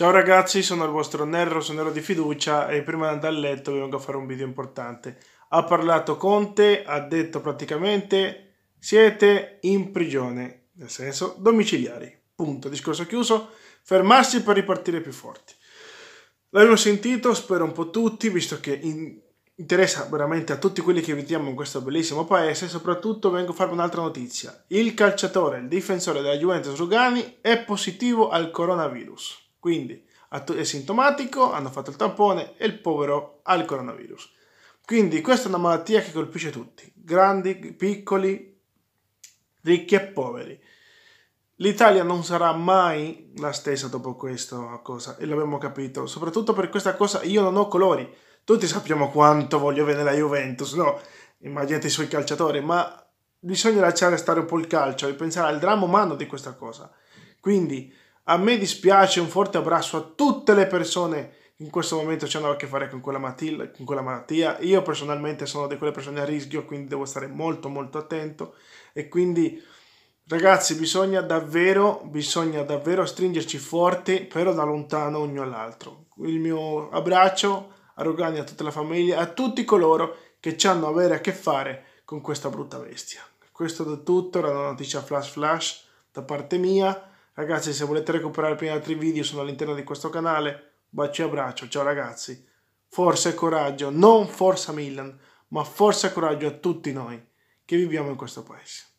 Ciao ragazzi, sono il vostro Nero, sono Nero di fiducia e prima di andare a letto vi vengo a fare un video importante. Ha parlato Conte, ha detto praticamente siete in prigione, nel senso domiciliari. Punto, discorso chiuso, fermarsi per ripartire più forti. L'avevo sentito, spero un po' tutti, visto che in interessa veramente a tutti quelli che viviamo in questo bellissimo paese, soprattutto vengo a fare un'altra notizia. Il calciatore, il difensore della Juventus Rugani, è positivo al coronavirus. Quindi è sintomatico, hanno fatto il tampone e il povero ha il coronavirus. Quindi questa è una malattia che colpisce tutti, grandi, piccoli, ricchi e poveri. L'Italia non sarà mai la stessa dopo questa cosa e l'abbiamo capito. Soprattutto per questa cosa io non ho colori. Tutti sappiamo quanto voglio vedere la Juventus, no? Immaginate i suoi calciatori, ma bisogna lasciare stare un po' il calcio e pensare al dramma umano di questa cosa. Quindi a me dispiace, un forte abbraccio a tutte le persone che in questo momento ci hanno a che fare con quella, matilla, con quella malattia. Io personalmente sono di quelle persone a rischio, quindi devo stare molto molto attento. E quindi, ragazzi, bisogna davvero, bisogna davvero stringerci forti, però da lontano ognuno all'altro. Il mio abbraccio a Rogani, a tutta la famiglia, a tutti coloro che ci hanno avere a che fare con questa brutta bestia. Questo è tutto, era una notizia flash flash da parte mia Ragazzi, se volete recuperare i primi altri video, sono all'interno di questo canale. Baci e abbraccio, ciao ragazzi. Forza e coraggio, non forza Milan, ma forza e coraggio a tutti noi che viviamo in questo paese.